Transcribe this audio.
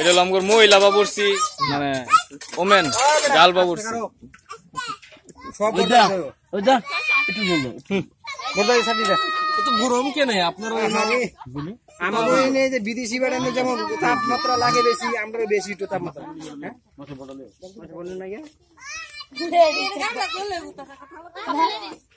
এটা হলো আমার মহিলা বা পড়ছি মানে ওমেন গাল বা পড়ছি গরম কেন আপনারা আমাদের বিদেশি বেড়ানো যেমন তাপমাত্রা লাগে বেশি আমরা বেশি একটু তাপমাত্রা হ্যাঁ বলেন না